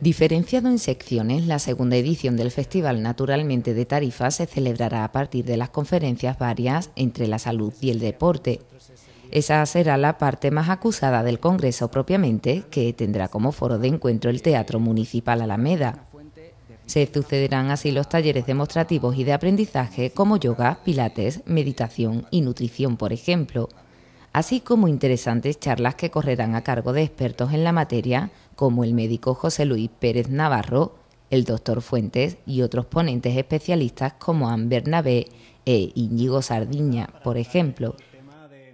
Diferenciado en secciones, la segunda edición del Festival Naturalmente de Tarifa se celebrará a partir de las conferencias varias entre la salud y el deporte. Esa será la parte más acusada del Congreso propiamente, que tendrá como foro de encuentro el Teatro Municipal Alameda. Se sucederán así los talleres demostrativos y de aprendizaje como yoga, pilates, meditación y nutrición, por ejemplo así como interesantes charlas que correrán a cargo de expertos en la materia, como el médico José Luis Pérez Navarro, el doctor Fuentes y otros ponentes especialistas como Anne Bernabé e Íñigo Sardiña, por ejemplo.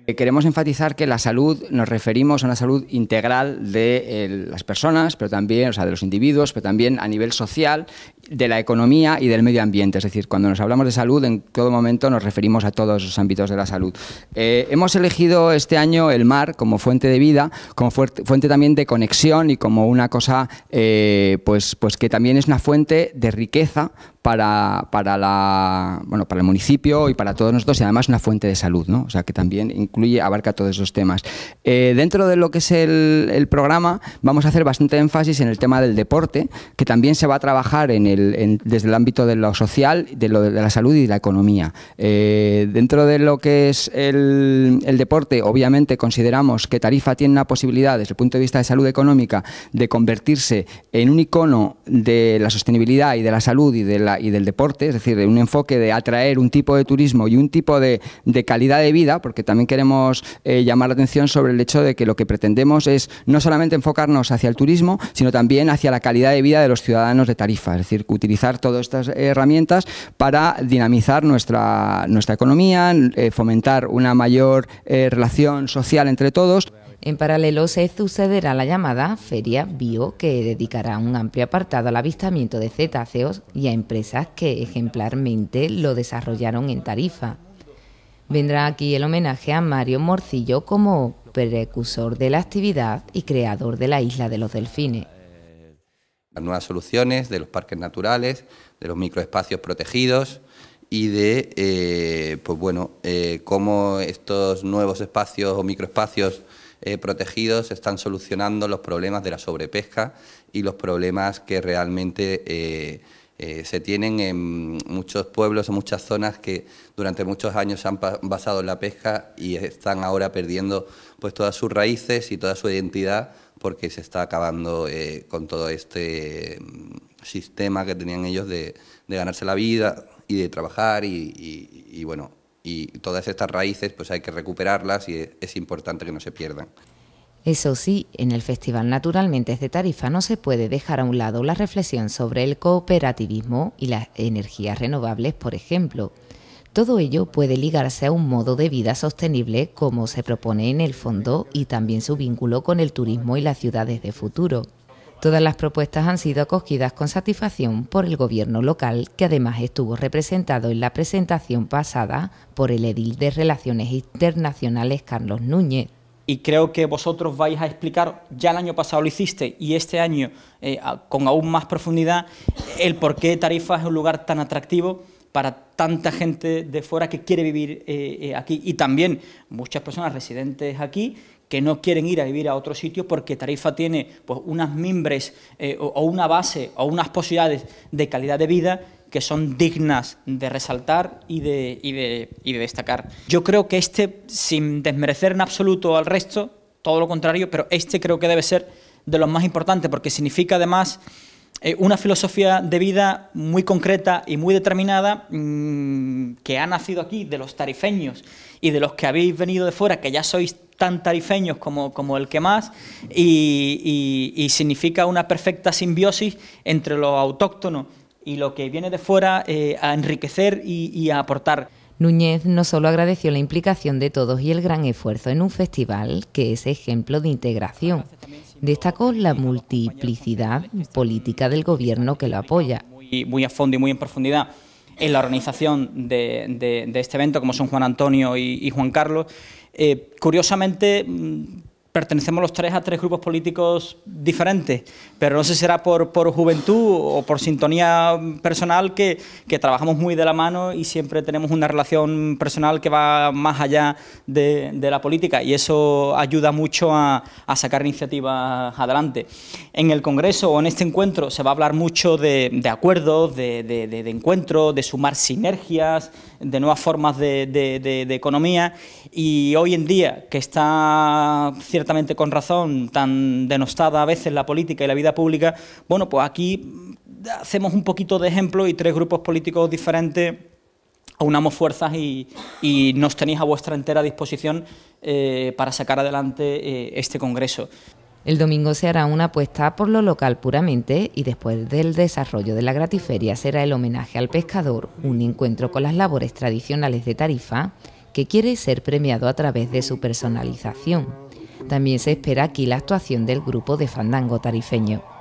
Eh, queremos enfatizar que la salud nos referimos a una salud integral de eh, las personas, pero también, o sea, de los individuos, pero también a nivel social, de la economía y del medio ambiente. Es decir, cuando nos hablamos de salud, en todo momento nos referimos a todos los ámbitos de la salud. Eh, hemos elegido este año el mar como fuente de vida, como fuente también de conexión y como una cosa, pues, pues que también es una fuente de riqueza para, para, la, bueno, para el municipio y para todos nosotros y además una fuente de salud, O sea, que también incluye, abarca todos esos temas. Eh, dentro de lo que es el, programa, vamos a hacer bastante énfasis en el tema del deporte, que también se va a trabajar en desde el ámbito de lo social, de, lo, de la salud y de la economía. Eh, dentro de lo que es el, el, deporte, obviamente consideramos que Tarifa tiene una posibilidad, desde el punto de vista de salud económica, de convertirse en un icono de la sostenibilidad y de la salud y de la y del deporte, es decir, un enfoque de atraer un tipo de turismo y un tipo de, calidad de vida, porque también queremos eh, llamar la atención sobre el hecho de que lo que pretendemos es no solamente enfocarnos hacia el turismo, sino también hacia la calidad de vida de los ciudadanos de Tarifa, es decir, utilizar todas estas herramientas para dinamizar nuestra, nuestra economía, eh, fomentar una mayor eh, relación social entre todos. En paralelo se sucederá la llamada Feria Bio, que dedicará un amplio apartado al avistamiento de cetáceos y a empresas que ejemplarmente lo desarrollaron en Tarifa. Vendrá aquí el homenaje a Mario Morcillo como precursor de la actividad y creador de la Isla de los Delfines. Las nuevas soluciones de los parques naturales, de los microespacios protegidos y de, eh, pues bueno, eh, cómo estos nuevos espacios o microespacios eh, protegidos están solucionando los problemas de la sobrepesca y los problemas que realmente... Eh, eh, se tienen en muchos pueblos, en muchas zonas que durante muchos años se han basado en la pesca y están ahora perdiendo pues todas sus raíces y toda su identidad porque se está acabando con todo este mm, sistema que tenían ellos de, ganarse la vida y de trabajar y bueno, y todas estas raíces pues hay que recuperarlas y e-, es importante que no se pierdan. Eso sí, en el Festival Naturalmente de Tarifa no se puede dejar a un lado la reflexión sobre el cooperativismo y las energías renovables, por ejemplo. Todo ello puede ligarse a un modo de vida sostenible como se propone en el fondo y también su vínculo con el turismo y las ciudades de futuro. Todas las propuestas han sido acogidas con satisfacción por el gobierno local, que además estuvo representado en la presentación pasada por el edil de Relaciones Internacionales Carlos Núñez. Y creo que vosotros vais a explicar, ya el año pasado lo hiciste y este año eh, con aún más profundidad, el por qué Tarifa es un lugar tan atractivo para tanta gente de fuera que quiere vivir eh, eh, aquí y también muchas personas residentes aquí que no quieren ir a vivir a otro sitio porque Tarifa tiene pues, unas mimbres eh, o, una base o unas posibilidades de calidad de vida que son dignas de resaltar y de, de, destacar. Yo creo que este, sin desmerecer en absoluto al resto, todo lo contrario, pero este creo que debe ser de los más importantes porque significa además eh, una filosofía de vida muy concreta y muy determinada mm, que ha nacido aquí de los tarifeños y de los que habéis venido de fuera, que ya sois tan tarifeños como, como el que más y, y, significa una perfecta simbiosis entre lo autóctono y lo que viene de fuera eh, a enriquecer y, y a aportar. Núñez no solo agradeció la implicación de todos y el gran esfuerzo en un festival que es ejemplo de integración, destacó la multiplicidad política del gobierno que lo apoya. Muy, muy a fondo y muy en profundidad en la organización de, este evento, como son Juan Antonio y, Juan Carlos. Eh, curiosamente, mm, pertenecemos los tres a tres grupos políticos diferentes, pero no sé si será por, por juventud o por sintonía personal que, que, trabajamos muy de la mano y siempre tenemos una relación personal que va más allá de, de la política y eso ayuda mucho a, a, sacar iniciativas adelante. En el Congreso o en este encuentro se va a hablar mucho de, de acuerdos, de, de, encuentros, de sumar sinergias, de nuevas formas de, economía y hoy en día que está cierta con razón, tan denostada a veces la política y la vida pública, bueno, pues aquí hacemos un poquito de ejemplo y tres grupos políticos diferentes ...unamos fuerzas y, nos tenéis a vuestra entera disposición eh, para sacar adelante eh, este Congreso. El domingo se hará una apuesta por lo local puramente y después del desarrollo de la gratiferia será el homenaje al pescador, un encuentro con las labores tradicionales de Tarifa que quiere ser premiado a través de su personalización. También se espera aquí la actuación del grupo de fandango tarifeño.